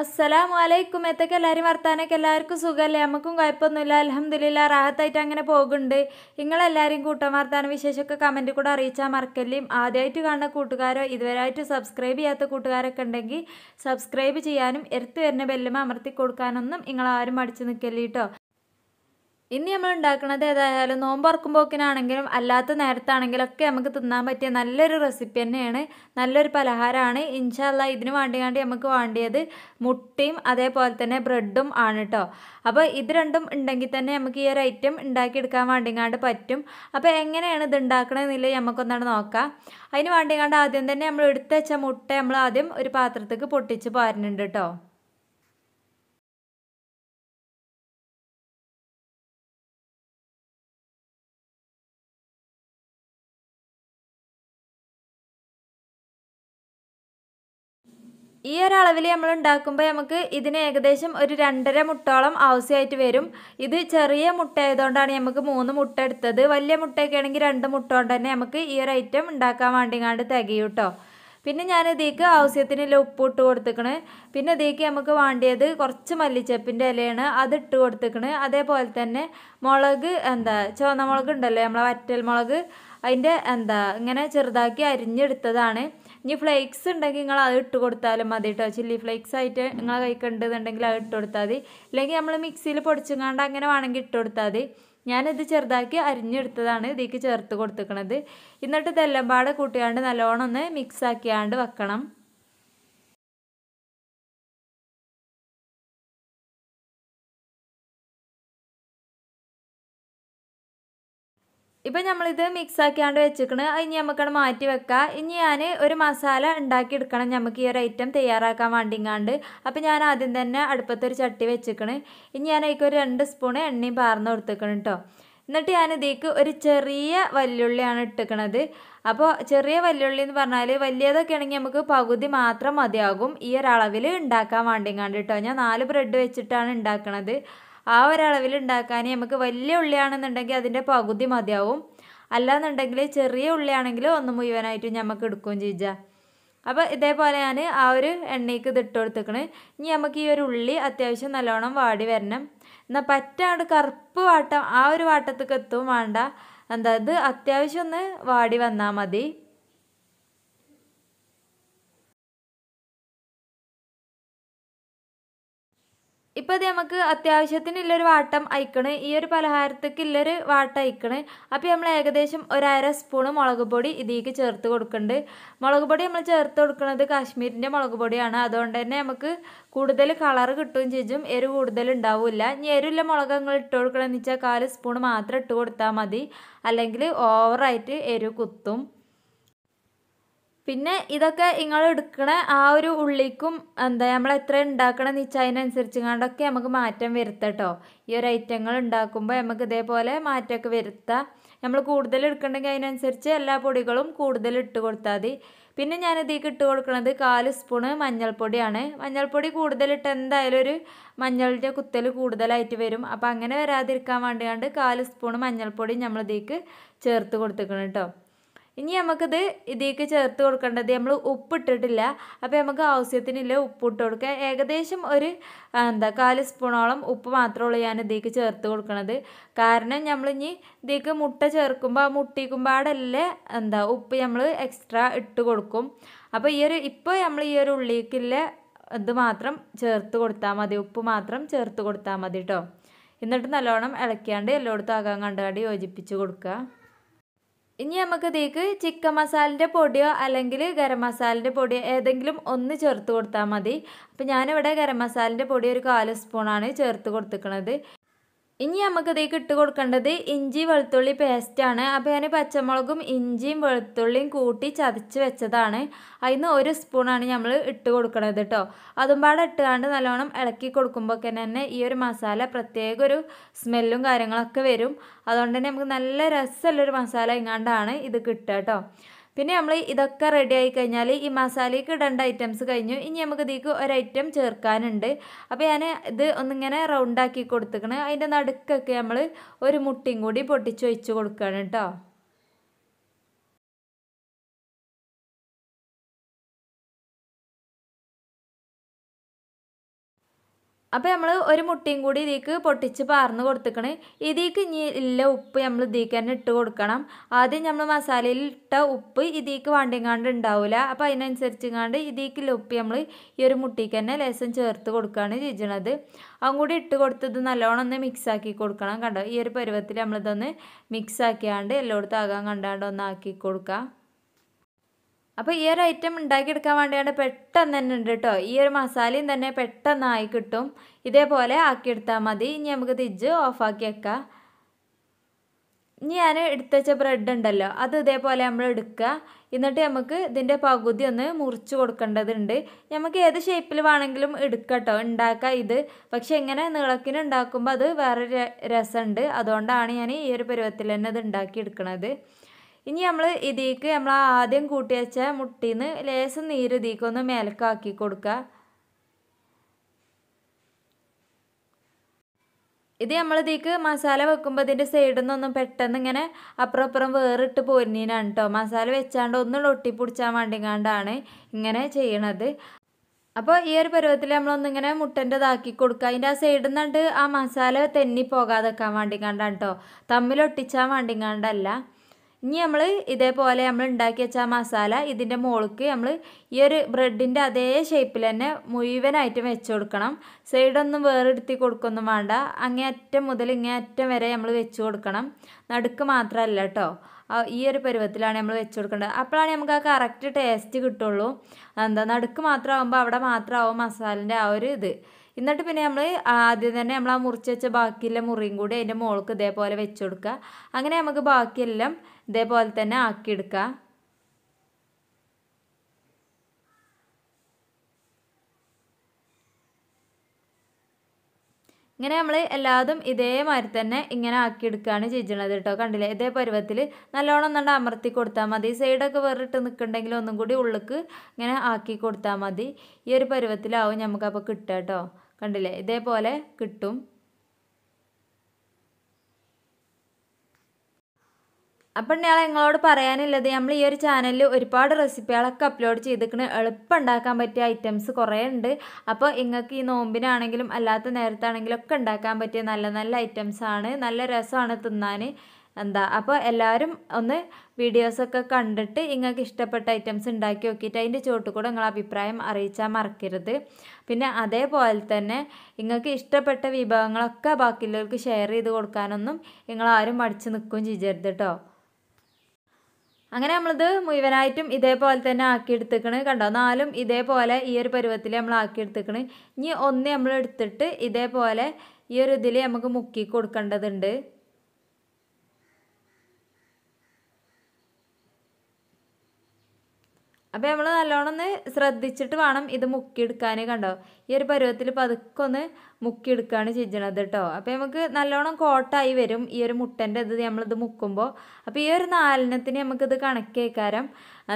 അസ്സലാം വലൈക്കും എത്തൊക്കെ എല്ലാവരും വർത്താനൊക്കെ എല്ലാവർക്കും സുഖമല്ലേ നമുക്കും കുഴപ്പമൊന്നുമില്ല അലഹമ്മദില്ല റാഹത്തായിട്ട് അങ്ങനെ പോകുന്നുണ്ട് നിങ്ങളെല്ലാവരും കൂട്ടം വർത്താന വിശേഷമൊക്കെ കമൻറ്റ് കൂടെ അറിയിച്ചാൽ മറക്കല്ലേയും ആദ്യമായിട്ട് കാണുന്ന കൂട്ടുകാരോ ഇതുവരെയായിട്ട് സബ്സ്ക്രൈബ് ചെയ്യാത്ത കൂട്ടുകാരൊക്കെ ഉണ്ടെങ്കിൽ സബ്സ്ക്രൈബ് ചെയ്യാനും എടുത്തു വരുന്ന ബെല്ലും അമർത്തി കൊടുക്കാനൊന്നും നിങ്ങളാരും മടിച്ചു നിൽക്കല്ലേ കേട്ടോ ഇന്ന് നമ്മൾ ഉണ്ടാക്കുന്നത് ഏതായാലും നോമ്പറക്കുമ്പോക്കിനാണെങ്കിലും അല്ലാത്ത നേരത്താണെങ്കിലും ഒക്കെ നമുക്ക് തിന്നാൻ പറ്റിയ നല്ലൊരു റെസിപ്പി തന്നെയാണ് നല്ലൊരു പലഹാരമാണ് ഇൻഷല്ല ഇതിന് വേണ്ടി വേണ്ടി നമുക്ക് വേണ്ടിയത് മുട്ടയും അതേപോലെ തന്നെ ബ്രെഡും ആണ് കേട്ടോ അപ്പോൾ ഇത് രണ്ടും ഉണ്ടെങ്കിൽ തന്നെ നമുക്ക് ഈ ഒരു ഐറ്റം ഉണ്ടാക്കിയെടുക്കാൻ വേണ്ടിങ്ങാണ്ട് പറ്റും അപ്പോൾ എങ്ങനെയാണ് ഇത് ഉണ്ടാക്കണമെന്നില്ല നമുക്കൊന്നാണ് നോക്കാം അതിന് വേണ്ടിങ്ങാണ്ട് ആദ്യം തന്നെ നമ്മൾ എടുത്തുവെച്ച മുട്ട നമ്മൾ ആദ്യം ഒരു പാത്രത്തേക്ക് പൊട്ടിച്ച് പാരുന്നുണ്ട് കേട്ടോ ഈ ഒരളവിൽ നമ്മൾ ഉണ്ടാക്കുമ്പോൾ നമുക്ക് ഇതിന് ഏകദേശം ഒരു രണ്ടര മുട്ടോളം ആവശ്യമായിട്ട് വരും ഇത് ചെറിയ മുട്ട ആയതുകൊണ്ടാണ് നമുക്ക് മൂന്ന് മുട്ട എടുത്തത് വലിയ മുട്ടയൊക്കെ ആണെങ്കിൽ രണ്ട് മുട്ട കൊണ്ട് തന്നെ നമുക്ക് ഈ ഒരു ഐറ്റം ഉണ്ടാക്കാൻ വേണ്ടിങ്ങാണ്ട് തികയും കേട്ടോ പിന്നെ ഞാൻ ഇതിലേക്ക് ആവശ്യത്തിനുള്ള ഉപ്പ് ഇട്ട് കൊടുത്തേക്കണ് പിന്നെ ഇതിലേക്ക് നമുക്ക് വേണ്ടിയത് കുറച്ച് മല്ലിച്ചപ്പിൻ്റെ ഇലയാണ് അത് ഇട്ട് കൊടുത്തേക്കണ് അതേപോലെ തന്നെ മുളക് എന്താ ചുവന്ന മുളക് ഉണ്ടല്ലോ നമ്മളെ വറ്റൽ മുളക് അതിൻ്റെ എന്താ ഇങ്ങനെ ചെറുതാക്കി അരിഞ്ഞെടുത്തതാണ് ഇനി ഫ്ലേക്സ് ഉണ്ടെങ്കിൽ നിങ്ങൾ അത് ഇട്ട് കൊടുത്താലും മതി കേട്ടോ ചില്ലി ഫ്ലേക്സ് ആയിട്ട് നിങ്ങൾ കഴിക്കേണ്ടതുണ്ടെങ്കിൽ അത് ഇട്ട് കൊടുത്താൽ മതി ഇല്ലെങ്കിൽ നമ്മൾ മിക്സിയിൽ പൊടിച്ചുങ്ങാണ്ട് അങ്ങനെ വേണമെങ്കിൽ ഇട്ട് കൊടുത്താൽ മതി ഞാനിത് ചെറുതാക്കി അരിഞ്ഞെടുത്തതാണ് ഇതേക്ക് ചേർത്ത് കൊടുത്തിക്കണത് എന്നിട്ട് ഇതെല്ലാം പാടെ കൂട്ടിയാണ്ട് നല്ലോണം ഒന്ന് മിക്സാക്കിയാണ്ട് വെക്കണം ഇപ്പം നമ്മളിത് മിക്സാക്കിയാണ്ട് വെച്ചിക്കണ് ഇനി നമുക്കത് മാറ്റി വെക്കാം ഇനി ഞാൻ ഒരു മസാല എടുക്കണം നമുക്ക് ഈ ഒരു ഐറ്റം തയ്യാറാക്കാൻ വേണ്ടിങ്ങാണ്ട് അപ്പം ഞാൻ ആദ്യം തന്നെ അടുപ്പത്തൊരു ചട്ടി വെച്ചിക്കണ് ഇനി ഞാൻ അതിലേക്ക് ഒരു രണ്ട് സ്പൂൺ എണ്ണയും പാർന്ന് കൊടുത്തേക്കണം കേട്ടോ എന്നിട്ട് ഞാൻ ഇതിലേക്ക് ഒരു ചെറിയ വല്യുള്ളിയാണ് ഇട്ടിക്കണത് അപ്പോൾ ചെറിയ വല്യുള്ളി എന്ന് പറഞ്ഞാൽ വലിയതൊക്കെ ആണെങ്കിൽ നമുക്ക് പകുതി മാത്രം മതിയാകും ഈ ഒരളവിൽ ഉണ്ടാക്കാൻ വേണ്ടിങ്ങാണ്ട് കേട്ടോ ഞാൻ നാല് ബ്രെഡ് വെച്ചിട്ടാണ് ഉണ്ടാക്കണത് ആ ഒരളവിൽ ഉണ്ടാക്കാൻ നമുക്ക് വലിയ ഉള്ളിയാണെന്നുണ്ടെങ്കിൽ അതിൻ്റെ പകുതി മതിയാവും അല്ലാന്നുണ്ടെങ്കിൽ ചെറിയ ഉള്ളിയാണെങ്കിൽ ഒന്ന് മുഴുവനായിട്ട് നമുക്ക് എടുക്കുകയും ചെയ്യാം അപ്പോൾ ഇതേപോലെ ഞാൻ ആ ഒരു എണ്ണയ്ക്ക് ഇതിട്ട് കൊടുത്തേക്കണ് ഇനി നമുക്ക് ഈ ഒരു ഉള്ളി അത്യാവശ്യം നല്ലോണം വാടി വരണം എന്നാൽ പറ്റാണ്ട് കറുപ്പ് വാട്ടം ആ ഒരു വാട്ടത്തേക്ക് എത്തും വേണ്ട എന്താ ഇത് അത്യാവശ്യം ഒന്ന് വാടി വന്നാൽ മതി ഇപ്പോൾ അത് നമുക്ക് ഇല്ലൊരു വാട്ടം അയക്കണ് ഈ ഒരു പലഹാരത്തേക്ക് ഇല്ലൊരു വാട്ടം അയക്കണ് അപ്പോൾ നമ്മൾ ഏകദേശം ഒരര സ്പൂണ് മുളക് പൊടി ഇതിലേക്ക് ചേർത്ത് കൊടുക്കുന്നുണ്ട് മുളക് പൊടി നമ്മൾ ചേർത്ത് കൊടുക്കുന്നത് കാശ്മീരിൻ്റെ മുളക് പൊടിയാണ് അതുകൊണ്ട് തന്നെ നമുക്ക് കൂടുതൽ കളർ കിട്ടുകയും ചെയ്യും എരു കൂടുതൽ ഉണ്ടാവില്ല ഇനി എരിവില്ല മുളക് നിങ്ങൾ ഇട്ട് കൊടുക്കണമെന്ന് വെച്ചാൽ കാല് സ്പൂൺ മാത്രം ഇട്ട് കൊടുത്താൽ മതി അല്ലെങ്കിൽ ഓവറായിട്ട് എരു കുത്തും പിന്നെ ഇതൊക്കെ നിങ്ങൾ എടുക്കണ ആ ഒരു ഉള്ളിക്കും എന്താ നമ്മൾ എത്ര വെച്ചാൽ അതിനനുസരിച്ച് കണ്ടൊക്കെ നമുക്ക് മാറ്റം വരുത്തട്ടോ ഈ ഒരു ഐറ്റങ്ങൾ ഉണ്ടാക്കുമ്പോൾ നമുക്ക് ഇതേപോലെ മാറ്റമൊക്കെ വരുത്താം നമ്മൾ കൂടുതൽ എടുക്കണമെങ്കിൽ അതിനനുസരിച്ച് എല്ലാ പൊടികളും കൂടുതൽ ഇട്ട് കൊടുത്താൽ മതി പിന്നെ ഞാൻ ഇതിലേക്ക് ഇട്ട് കൊടുക്കുന്നത് കാല് സ്പൂണ് മഞ്ഞൾപ്പൊടിയാണ് മഞ്ഞൾപ്പൊടി കൂടുതലിട്ട് എന്തായാലും ഒരു മഞ്ഞളുടെ കുത്തൽ കൂടുതലായിട്ട് വരും അപ്പോൾ അങ്ങനെ വരാതിരിക്കാൻ വേണ്ടിയാണ്ട് കാല് സ്പൂണ് മഞ്ഞൾപ്പൊടി നമ്മൾ ചേർത്ത് കൊടുത്തേക്കണം കേട്ടോ ഇനി നമുക്കിത് ഇതിലേക്ക് ചേർത്ത് കൊടുക്കേണ്ടത് നമ്മൾ ഉപ്പിട്ടിട്ടില്ല അപ്പോൾ നമുക്ക് ആവശ്യത്തിനില്ല ഉപ്പ് ഇട്ട് കൊടുക്കുക ഏകദേശം ഒരു എന്താ കാല് സ്പൂണോളം ഉപ്പ് മാത്രമുള്ളൂ ഞാൻ ഇതിലേക്ക് ചേർത്ത് കൊടുക്കുന്നത് കാരണം നമ്മളിനി ഇതിലേക്ക് മുട്ട ചേർക്കുമ്പോൾ ആ മുട്ടിക്കുമ്പാടല്ലേ എന്താ ഉപ്പ് നമ്മൾ എക്സ്ട്രാ ഇട്ട് കൊടുക്കും അപ്പോൾ ഈ ഒരു ഇപ്പോൾ നമ്മൾ ഈ ഒരു ഉള്ളിലേക്കില്ല ഇത് മാത്രം ചേർത്ത് കൊടുത്താൽ മതി ഉപ്പ് മാത്രം ചേർത്ത് കൊടുത്താൽ മതി കേട്ടോ എന്നിട്ട് നല്ലോണം ഇളക്കിയാണ്ട് എല്ലായിടത്തും ആകാൻ കണ്ടുകാണ്ട് യോജിപ്പിച്ച് കൊടുക്കുക ഇനി നമുക്ക് ഇതിലേക്ക് ചിക്കൻ മസാലൻ്റെ പൊടിയോ അല്ലെങ്കിൽ ഗരം മസാലൻ്റെ പൊടിയോ ഏതെങ്കിലും ഒന്ന് ചേർത്ത് കൊടുത്താൽ മതി അപ്പോൾ ഞാനിവിടെ ഗരം മസാലൻ്റെ പൊടി ഒരു കാല് സ്പൂണാണ് ചേർത്ത് കൊടുത്തിക്കണത് ഇനി നമുക്കിതേക്ക് ഇട്ട് കൊടുക്കേണ്ടത് ഇഞ്ചി വെളുത്തുള്ളി പേസ്റ്റാണ് അപ്പോൾ ഞാൻ പച്ചമുളകും ഇഞ്ചിയും വെളുത്തുള്ളിയും കൂട്ടി ചതച്ച് വെച്ചതാണ് അതിന് ഒരു സ്പൂണാണ് നമ്മൾ ഇട്ട് കൊടുക്കണത് കേട്ടോ അതും പാടെ ഇട്ടുകാണ്ട് നല്ലോണം ഇളക്കി കൊടുക്കുമ്പോൾ തന്നെ ഈ ഒരു മസാല പ്രത്യേക ഒരു സ്മെല്ലും കാര്യങ്ങളൊക്കെ വരും അതുകൊണ്ട് തന്നെ നമുക്ക് നല്ല രസമുള്ളൊരു മസാല എങ്ങാണ്ടാണ് ഇത് കിട്ടുക കേട്ടോ പിന്നെ നമ്മൾ ഇതൊക്കെ റെഡി ആയി കഴിഞ്ഞാൽ ഈ മസാലയ്ക്ക് ഇടേണ്ട ഐറ്റംസ് കഴിഞ്ഞു ഇനി നമുക്ക് ഇതിലേക്ക് ഒരൈറ്റം ചേർക്കാനുണ്ട് അപ്പോൾ ഞാൻ ഇത് ഒന്നിങ്ങനെ റൗണ്ടാക്കി കൊടുത്തുക്കണ് അതിൻ്റെ നടുക്കൊക്കെ നമ്മൾ ഒരു മുട്ടിയും കൂടി പൊട്ടിച്ച് വെച്ച് കൊടുക്കുകയാണ് കേട്ടോ അപ്പോൾ നമ്മൾ ഒരു മുട്ടയും കൂടി ഇതിലേക്ക് പൊട്ടിച്ച് പാർന്ന് കൊടുത്തിക്കണ് ഇതിലേക്ക് ഇനി ഇല്ല ഉപ്പ് നമ്മൾ ഇതിലേക്ക് തന്നെ ഇട്ട് കൊടുക്കണം ആദ്യം നമ്മൾ മസാലയിൽ ഇട്ട ഉപ്പ് ഇതിലേക്ക് വണ്ടിങ്ങാണ്ട് ഉണ്ടാവില്ല അപ്പോൾ അതിനനുസരിച്ചിങ്ങാണ്ട് ഇതിലേക്കുള്ള ഉപ്പ് നമ്മൾ ഈ ഒരു മുട്ടിക്ക് തന്നെ ലേസം ചേർത്ത് കൊടുക്കുകയാണ് ചെയ്യണത് അതും കൂടി ഇട്ട് കൊടുത്തത് നല്ലോണം ഒന്ന് മിക്സാക്കി കൊടുക്കണം കണ്ടോ ഈ ഒരു പരുവത്തിൽ നമ്മളിതൊന്ന് മിക്സാക്കിയാണ്ട് എല്ലായിടത്തും ആകാൻ കണ്ടാണ്ട് ഒന്ന് ആക്കി കൊടുക്കുക അപ്പോൾ ഈ ഒരു ഐറ്റം ഉണ്ടാക്കിയെടുക്കാൻ വേണ്ടിയാണ് പെട്ടെന്ന് തന്നെ ഉണ്ട് കേട്ടോ ഈ ഒരു മസാലയും തന്നെ പെട്ടെന്നായി കിട്ടും ഇതേപോലെ ആക്കിയെടുത്താൽ മതി ഇനി നമുക്ക് തിരിച്ച് ഓഫാക്കി വെക്കാം ഇനി ഞാൻ എടുത്തുവെച്ച ബ്രെഡ് ഉണ്ടല്ലോ അത് ഇതേപോലെ നമ്മൾ എടുക്കുക എന്നിട്ട് നമുക്ക് ഇതിൻ്റെ പകുതി ഒന്ന് മുറിച്ച് കൊടുക്കേണ്ടതുണ്ട് നമുക്ക് ഏത് ഷേപ്പിൽ വേണമെങ്കിലും എടുക്കട്ടോ ഉണ്ടാക്കുക ഇത് പക്ഷേ ഇങ്ങനെ നീളക്കിന് ഉണ്ടാക്കുമ്പോൾ അത് വേറെ രസമുണ്ട് അതുകൊണ്ടാണ് ഞാൻ ഈ ഒരു പരുവത്തിൽ തന്നെ ഇത് ഉണ്ടാക്കി എടുക്കുന്നത് ഇനി നമ്മൾ ഇതിക്ക് നമ്മൾ ആദ്യം കൂട്ടി വെച്ച മുട്ടിൽ ലേശം നീര് ഇതിക്കൊന്ന് മേലക്കാക്കി കൊടുക്കുക ഇത് നമ്മൾ ഇതിക്ക് മസാല വെക്കുമ്പോൾ ഇതിൻ്റെ സൈഡിൽ നിന്നൊന്നും പെട്ടെന്ന് ഇങ്ങനെ അപ്പുറം അപ്പുറം വേറിട്ട് പോരുന്നതിനാണ് കേട്ടോ മസാല വെച്ചാണ്ട് ഒന്നും ഒട്ടിപ്പിടിച്ചാൻ വേണ്ടിങ്ങാണ്ടാണ് ഇങ്ങനെ ചെയ്യണത് അപ്പോൾ ഈ ഒരു പരുവത്തിൽ നമ്മളൊന്നിങ്ങനെ ഇതാക്കി കൊടുക്കുക അതിൻ്റെ ആ സൈഡിൽ നിന്നുണ്ട് ആ മസാല തെന്നി പോകാതെ വെക്കാൻ വേണ്ടിങ്ങാണ്ടാണ് കേട്ടോ തമ്മിലൊട്ടിച്ചാൽ വേണ്ടിങ്ങാണ്ടല്ല ഇനി നമ്മൾ ഇതേപോലെ നമ്മൾ ഉണ്ടാക്കി വെച്ച മസാല ഇതിൻ്റെ മുകൾക്ക് നമ്മൾ ഈ ഒരു ബ്രെഡിൻ്റെ അതേ ഷേപ്പിൽ തന്നെ മുഴുവനായിട്ട് വെച്ച് കൊടുക്കണം സൈഡൊന്നും വേറെടുത്തി കൊടുക്കൊന്നും വേണ്ട അങ്ങേ അറ്റം മുതൽ ഇങ്ങേ അറ്റം വരെ നമ്മൾ വെച്ച് കൊടുക്കണം നടുക്ക് മാത്രമല്ല കേട്ടോ ഈ ഒരു പരുവത്തിലാണ് നമ്മൾ വെച്ച് കൊടുക്കേണ്ടത് അപ്പോഴാണ് നമുക്ക് ആ കറക്റ്റ് ടേസ്റ്റ് കിട്ടുള്ളൂ എന്താ നടുക്ക് മാത്രമാകുമ്പോൾ അവിടെ മാത്രമാവും മസാലിൻ്റെ ആ ഒരു ഇത് എന്നിട്ട് പിന്നെ നമ്മൾ ആദ്യം തന്നെ നമ്മൾ ആ മുറിച്ച് വെച്ച ബാക്കിയുള്ള മുറിയും കൂടി അതിൻ്റെ മുകൾക്ക് ഇതേപോലെ വെച്ച് കൊടുക്കുക അങ്ങനെ നമുക്ക് ബാക്കിയെല്ലാം ഇതേപോലെ തന്നെ ആക്കിയെടുക്കുക ഇങ്ങനെ നമ്മൾ എല്ലാതും ഇതേമാതിരി തന്നെ ഇങ്ങനെ ആക്കിയെടുക്കുകയാണ് ചെയ്യണത് കേട്ടോ കണ്ടില്ലേ ഇതേ പരുവത്തിൽ നല്ലോണം നല്ല അമർത്തി കൊടുത്താൽ മതി സൈഡൊക്കെ വേറിട്ട് നിൽക്കണ്ടെങ്കിൽ ഒന്നും കൂടി ഉള്ളിക്ക് ഇങ്ങനെ ആക്കി കൊടുത്താൽ മതി ഈ ഒരു പരുവത്തിലാവും നമുക്കപ്പോൾ കിട്ടുക കേട്ടോ കണ്ടില്ലേ ഇതേപോലെ കിട്ടും അപ്പം ഞാൻ നിങ്ങളോട് പറയാനുള്ളത് നമ്മൾ ഈ ഒരു ചാനലിൽ ഒരുപാട് റെസിപ്പികളൊക്കെ അപ്ലോഡ് ചെയ്തിരിക്കണ് എളുപ്പം ഉണ്ടാക്കാൻ പറ്റിയ ഐറ്റംസ് കുറേ ഉണ്ട് അപ്പോൾ നിങ്ങൾക്ക് ഈ നോമ്പിനാണെങ്കിലും അല്ലാത്ത നേരത്താണെങ്കിലും ഒക്കെ ഉണ്ടാക്കാൻ പറ്റിയ നല്ല നല്ല ഐറ്റംസാണ് നല്ല രസമാണ് തിന്നാൻ എന്താ അപ്പോൾ എല്ലാവരും ഒന്ന് വീഡിയോസൊക്കെ കണ്ടിട്ട് നിങ്ങൾക്ക് ഇഷ്ടപ്പെട്ട ഐറ്റംസ് ഉണ്ടാക്കി നോക്കിയിട്ട് അതിൻ്റെ ചോട്ട് കൂടെ നിങ്ങൾ അഭിപ്രായം അറിയിച്ചാൽ മറക്കരുത് പിന്നെ അതേപോലെ തന്നെ നിങ്ങൾക്ക് ഇഷ്ടപ്പെട്ട വിഭവങ്ങളൊക്കെ ബാക്കിയുള്ളവർക്ക് ഷെയർ ചെയ്ത് കൊടുക്കാനൊന്നും നിങ്ങൾ ആരും മടിച്ച് നിൽക്കുകയും ചെയ്യരുത് കേട്ടോ അങ്ങനെ നമ്മളിത് മുഴുവനായിട്ടും ഇതേപോലെ തന്നെ ആക്കിയെടുത്തേക്കണ് കണ്ടോ നാലും ഇതേപോലെ ഈ ഒരു പരുവത്തിൽ നമ്മൾ ആക്കിയെടുത്തേക്കണ് ഇനി ഒന്ന് നമ്മൾ എടുത്തിട്ട് ഇതേപോലെ ഈ ഒരു ഇതിൽ നമുക്ക് മുക്കി കൊടുക്കേണ്ടതുണ്ട് അപ്പോൾ നമ്മൾ നല്ലോണം ഒന്ന് ശ്രദ്ധിച്ചിട്ട് വേണം ഇത് മുക്കിയെടുക്കാൻ കണ്ടോ ഈ ഒരു പരുവത്തിൽ പതുക്കെ ഒന്ന് മുക്കിയെടുക്കുകയാണ് ചെയ്യണത് കേട്ടോ അപ്പോൾ നമുക്ക് നല്ലോണം കോട്ടായി വരും ഈ ഒരു മുട്ടൻ്റെ ഇത് നമ്മളിത് മുക്കുമ്പോൾ അപ്പോൾ ഈ ഒരു നാലിനത്തിന് നമുക്കിത് കണക്കേക്കാരം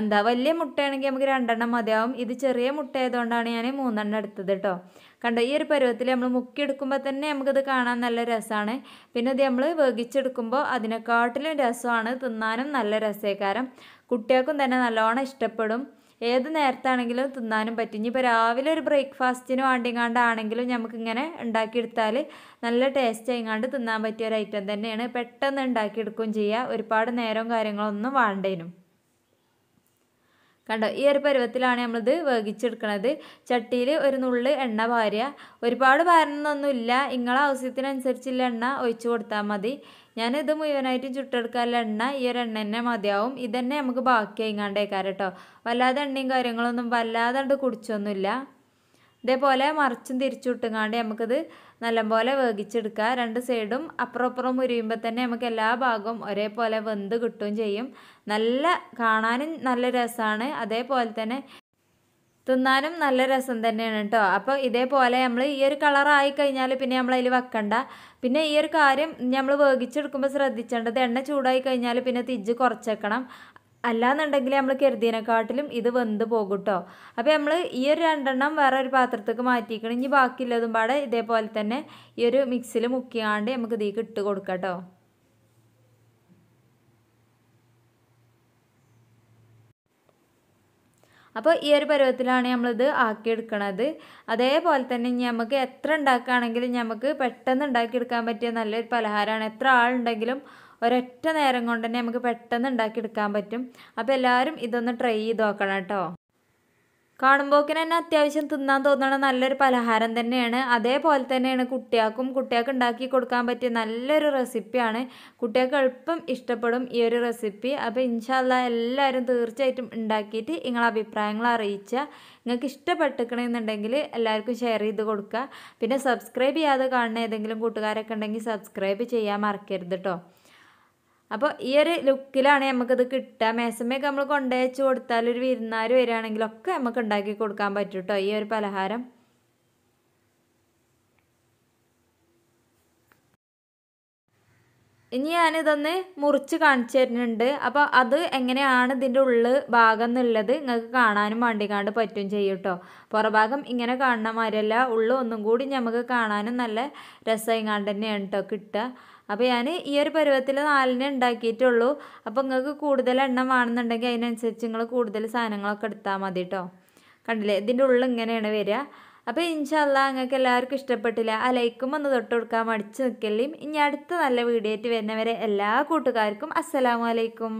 എന്താ വലിയ മുട്ടയാണെങ്കിൽ നമുക്ക് രണ്ടെണ്ണം മതിയാവും ഇത് ചെറിയ മുട്ട ആയതുകൊണ്ടാണ് ഞാൻ മൂന്നെണ്ണം എടുത്തത് കേട്ടോ കണ്ടോ ഈ ഒരു പരുവത്തിൽ നമ്മൾ മുക്കിയെടുക്കുമ്പോൾ തന്നെ നമുക്കിത് കാണാൻ നല്ല രസമാണ് പിന്നെ ഇത് നമ്മൾ വേഗിച്ചെടുക്കുമ്പോൾ അതിനെക്കാട്ടിലും രസമാണ് തിന്നാനും നല്ല രസേക്കാരം കുട്ടികൾക്കും തന്നെ നല്ലോണം ഇഷ്ടപ്പെടും ഏത് നേരത്താണെങ്കിലും തിന്നാനും പറ്റും ഇനിയിപ്പോൾ രാവിലെ ഒരു ബ്രേക്ക്ഫാസ്റ്റിന് വേണ്ടിങ്ങാണ്ടാണെങ്കിലും നമുക്കിങ്ങനെ ഉണ്ടാക്കിയെടുത്താൽ നല്ല ടേസ്റ്റ് ആയിങ്ങാണ്ട് തിന്നാൻ പറ്റിയ ഒരു ഐറ്റം തന്നെയാണ് പെട്ടെന്ന് ഉണ്ടാക്കിയെടുക്കുകയും ചെയ്യുക ഒരുപാട് നേരവും കാര്യങ്ങളൊന്നും വേണ്ടേനും കണ്ടോ ഈ ഒരു പരുവത്തിലാണ് നമ്മളിത് വേവിച്ചെടുക്കണത് ചട്ടിയിൽ ഒരു നുള്ള് എണ്ണ പാരുക ഒരുപാട് പാരണമൊന്നുമില്ല നിങ്ങളെ ആവശ്യത്തിനനുസരിച്ചുള്ള എണ്ണ ഒഴിച്ചു കൊടുത്താൽ മതി ഞാനിത് മുഴുവനായിട്ടും ചുട്ടെടുക്കാനുള്ള എണ്ണ ഈ ഒരു എണ്ണ തന്നെ മതിയാവും ഇതന്നെ നമുക്ക് ബാക്കി അയങ്ങാണ്ടേക്കാരട്ടോ വല്ലാതെ എണ്ണയും കാര്യങ്ങളൊന്നും വല്ലാതെ കുടിച്ചൊന്നുമില്ല ഇതേപോലെ മറിച്ചും തിരിച്ചുവിട്ടുങ്ങാണ്ട് നമുക്കിത് നല്ലപോലെ വേഗിച്ചെടുക്കുക രണ്ട് സൈഡും അപ്പുറം അപ്പുറം മുരിയുമ്പോൾ തന്നെ നമുക്ക് എല്ലാ ഭാഗവും ഒരേപോലെ വെന്ത് കിട്ടുകയും ചെയ്യും നല്ല കാണാനും നല്ല രസമാണ് അതേപോലെ തന്നെ തിന്നാനും നല്ല രസം തന്നെയാണ് കേട്ടോ അപ്പോൾ ഇതേപോലെ നമ്മൾ ഈ ഒരു കളറായി കഴിഞ്ഞാൽ പിന്നെ നമ്മൾ അതിൽ വെക്കണ്ട പിന്നെ ഈ ഒരു കാര്യം നമ്മൾ വേഗിച്ചെടുക്കുമ്പോൾ ശ്രദ്ധിച്ചേണ്ടത് എണ്ണ ചൂടായി കഴിഞ്ഞാൽ പിന്നെ തിജ്ജ് കുറച്ചേക്കണം അല്ലാന്നുണ്ടെങ്കിൽ നമ്മൾ കരുതിയതിനെക്കാട്ടിലും ഇത് വെന്ത് പോകും കേട്ടോ അപ്പോൾ നമ്മൾ ഈ ഒരു രണ്ടെണ്ണം വേറെ ഒരു പാത്രത്തേക്ക് മാറ്റിക്കണം ഇനി ബാക്കിയുള്ളതും പാടെ ഇതേപോലെ തന്നെ ഈ ഒരു മിക്സിൽ മുക്കിയാണ്ട് നമുക്ക് ഇതിലേക്ക് ഇട്ട് കൊടുക്കാം കേട്ടോ അപ്പോൾ ഈ ഒരു പരുവത്തിലാണ് നമ്മളിത് ആക്കിയെടുക്കണത് അതേപോലെ തന്നെ ഇനി നമുക്ക് എത്ര ഉണ്ടാക്കുകയാണെങ്കിലും നമുക്ക് പെട്ടെന്ന് ഉണ്ടാക്കിയെടുക്കാൻ പറ്റിയ നല്ലൊരു പലഹാരമാണ് എത്ര ആളുണ്ടെങ്കിലും ഒരൊറ്റ നേരം കൊണ്ട് തന്നെ നമുക്ക് പെട്ടെന്ന് ഉണ്ടാക്കിയെടുക്കാൻ പറ്റും അപ്പോൾ എല്ലാവരും ഇതൊന്ന് ട്രൈ ചെയ്ത് നോക്കണം കേട്ടോ കാണുമ്പോക്കിന് തന്നെ അത്യാവശ്യം തിന്നാൻ തോന്നണ നല്ലൊരു പലഹാരം തന്നെയാണ് അതേപോലെ തന്നെയാണ് കുട്ടികൾക്കും കുട്ടികൾക്ക് ഉണ്ടാക്കി കൊടുക്കാൻ പറ്റിയ നല്ലൊരു റെസിപ്പിയാണ് കുട്ടികൾക്ക് എളുപ്പം ഇഷ്ടപ്പെടും ഈ ഒരു റെസിപ്പി അപ്പോൾ ഇൻഷാല്ല എല്ലാവരും തീർച്ചയായിട്ടും ഉണ്ടാക്കിയിട്ട് നിങ്ങളെ അഭിപ്രായങ്ങൾ അറിയിച്ചാൽ നിങ്ങൾക്ക് ഇഷ്ടപ്പെട്ടിക്കണമെന്നുണ്ടെങ്കിൽ എല്ലാവർക്കും ഷെയർ ചെയ്ത് കൊടുക്കുക പിന്നെ സബ്സ്ക്രൈബ് ചെയ്യാതെ കാണുന്ന ഏതെങ്കിലും കൂട്ടുകാരൊക്കെ ഉണ്ടെങ്കിൽ സബ്സ്ക്രൈബ് ചെയ്യാൻ മറക്കരുത് കേട്ടോ അപ്പോൾ ഈ ഒരു ലുക്കിലാണ് നമുക്കത് കിട്ടുക മേസമ്മയൊക്കെ നമ്മൾ കൊണ്ടുവച്ച് കൊടുത്താൽ ഒരു വിരുന്നാർ വരികയാണെങ്കിലൊക്കെ നമുക്ക് ഉണ്ടാക്കി കൊടുക്കാൻ പറ്റും കേട്ടോ ഈ ഒരു പലഹാരം ഇനി ഞാനിതൊന്ന് മുറിച്ച് കാണിച്ചു തരുന്നുണ്ട് അപ്പോൾ അത് എങ്ങനെയാണ് ഇതിൻ്റെ ഉള്ളിൽ ഭാഗം എന്നുള്ളത് നിങ്ങൾക്ക് കാണാനും കാണ്ട് പറ്റും ചെയ്യും കേട്ടോ പുറഭാഗം ഇങ്ങനെ കാണുന്ന മാതിരിയല്ല ഉള്ളു ഒന്നും കൂടി നമുക്ക് കാണാനും നല്ല രസമായിക്കാണ്ട് തന്നെയാണ് കേട്ടോ കിട്ടുക അപ്പോൾ ഞാൻ ഈ ഒരു പരുവത്തിൽ നാലിനെ ഉണ്ടാക്കിയിട്ടുള്ളൂ അപ്പോൾ നിങ്ങൾക്ക് കൂടുതൽ എണ്ണം വേണമെന്നുണ്ടെങ്കിൽ അതിനനുസരിച്ച് നിങ്ങൾ കൂടുതൽ സാധനങ്ങളൊക്കെ എടുത്താൽ മതി കേട്ടോ കണ്ടില്ലേ ഇതിൻ്റെ ഉള്ളിൽ ഇങ്ങനെയാണ് വരിക അപ്പോൾ ഇൻഷല്ല നിങ്ങൾക്ക് എല്ലാവർക്കും ഇഷ്ടപ്പെട്ടില്ല ആ ലൈക്കും ഒന്ന് തൊട്ട് കൊടുക്കാൻ മടിച്ച് നിൽക്കല്ലേ ഇനി അടുത്ത നല്ല വീഡിയോ ആയിട്ട് വരുന്നവരെ എല്ലാ കൂട്ടുകാർക്കും അസ്സലാമലൈക്കും